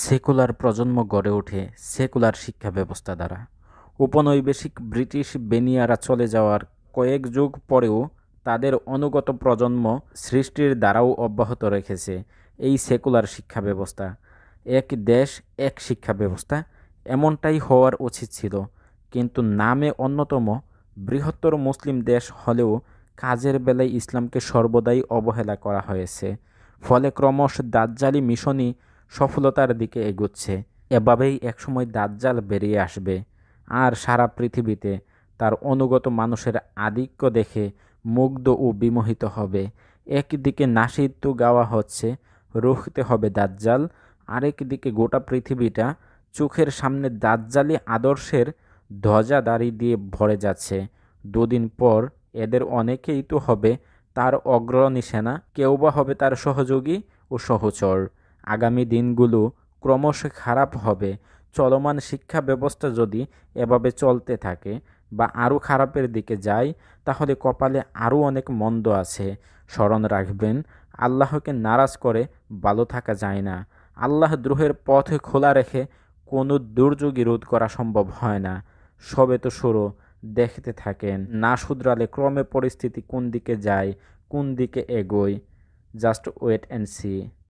secular প্রজন্ম গড়ে ওঠে সেকুলার শিক্ষা ব্যবস্থা দ্বারা উপনৈবেশিক ব্রিটিশ বেনিয়ারা চলে যাওয়ার কয়েক যুগ পরেও তাদের অনুগত প্রজন্ম সৃষ্টির দ্বারাও অব্যাহত রেখেছে এই সেকুলার শিক্ষা ব্যবস্থা এক দেশ এক শিক্ষা ব্যবস্থা এমনটাই হওয়ার উচিত ছিল কিন্তু নামে অন্যতম বৃহত্তর মুসলিম দেশ হলেও কাজের বেলায় ইসলামকে সর্বদাই অবহেলা করা হয়েছে ফলে ক্রমশ দাজ্জালি মিশনই সফলতার দিকে এগোচ্ছে এভাবেই একসময় দাজ্জাল বেরিয়ে আসবে আর সারা পৃথিবীতে তার অনুগত মানুষের আধিক্য দেখে মুগ্ধ ও বিমোহিত হবে একদিকে নাসিত্য গাওয়া হচ্ছে রুখতে হবে দাজ্জাল আরেক দিকে গোটা পৃথিবীটা চোখের সামনে দাজ্জালি আদর্শের ধ্বজা দাঁড়িয়ে দিয়ে ভরে যাচ্ছে দুদিন পর এদের অনেকেই তো হবে তার অগ্রণী সেনা কেউ বা হবে তার সহযোগী ও সহচর আগামী দিনগুলো ক্রমশ খারাপ হবে চলমান শিক্ষা ব্যবস্থা যদি এভাবে চলতে থাকে বা আরও খারাপের দিকে যায় তাহলে কপালে আরও অনেক মন্দ আছে স্মরণ রাখবেন আল্লাহকে নারাজ করে ভালো থাকা যায় না আল্লাহ দ্রোহের পথ খোলা রেখে কোনো দুর্যোগই রোধ করা সম্ভব হয় না সবে তো শুরু দেখতে থাকেন না শুধরালে ক্রমে পরিস্থিতি কোন দিকে যায় কোন দিকে এগোয় জাস্ট ওয়েট অ্যান্ড সি